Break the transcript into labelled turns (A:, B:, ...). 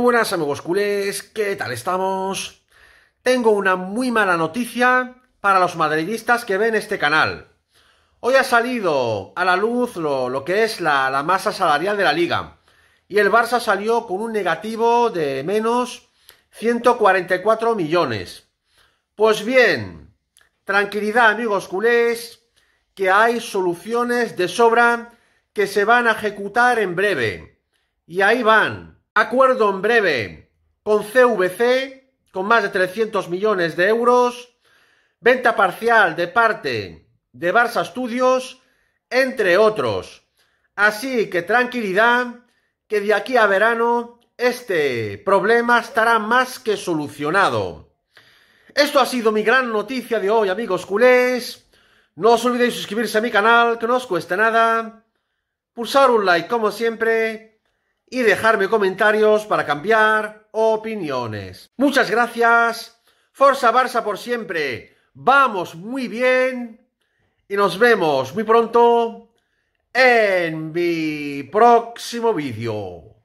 A: Muy buenas amigos culés, ¿qué tal estamos? Tengo una muy mala noticia para los madridistas que ven este canal. Hoy ha salido a la luz lo, que es la, la, masa salarial de la liga y el Barça salió con un negativo de menos 144 millones. Pues bien, tranquilidad amigos culés, que hay soluciones de sobra que se van a ejecutar en breve. Y ahí van acuerdo en breve con CVC, con más de 300 millones de euros, venta parcial de parte de Barça Studios, entre otros. Así que tranquilidad, que de aquí a verano este problema estará más que solucionado. Esto ha sido mi gran noticia de hoy, amigos culés. No os olvidéis suscribirse a mi canal, que no os cuesta nada. Pulsar un like como siempre y dejarme comentarios para cambiar opiniones. Muchas gracias. Forza Barça por siempre. Vamos muy bien. Y nos vemos muy pronto en mi próximo vídeo.